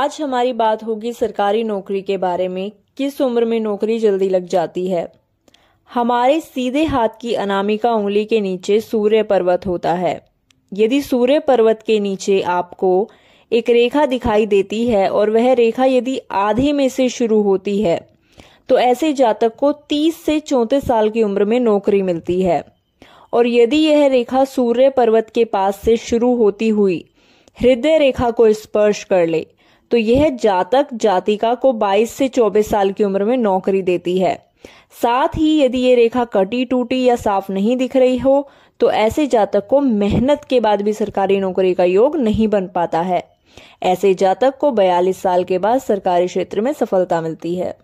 आज हमारी बात होगी सरकारी नौकरी के बारे में किस उम्र में नौकरी जल्दी लग जाती है हमारे सीधे हाथ की अनामिका उंगली के नीचे सूर्य पर्वत होता है यदि सूर्य पर्वत के नीचे आपको एक रेखा दिखाई देती है और वह रेखा यदि आधे में से शुरू होती है तो ऐसे जातक को 30 से चौंतीस साल की उम्र में नौकरी मिलती है और यदि यह रेखा सूर्य पर्वत के पास से शुरू होती हुई हृदय रेखा को स्पर्श कर ले तो यह जातक जातिका को 22 से 24 साल की उम्र में नौकरी देती है साथ ही यदि ये रेखा कटी टूटी या साफ नहीं दिख रही हो तो ऐसे जातक को मेहनत के बाद भी सरकारी नौकरी का योग नहीं बन पाता है ऐसे जातक को 42 साल के बाद सरकारी क्षेत्र में सफलता मिलती है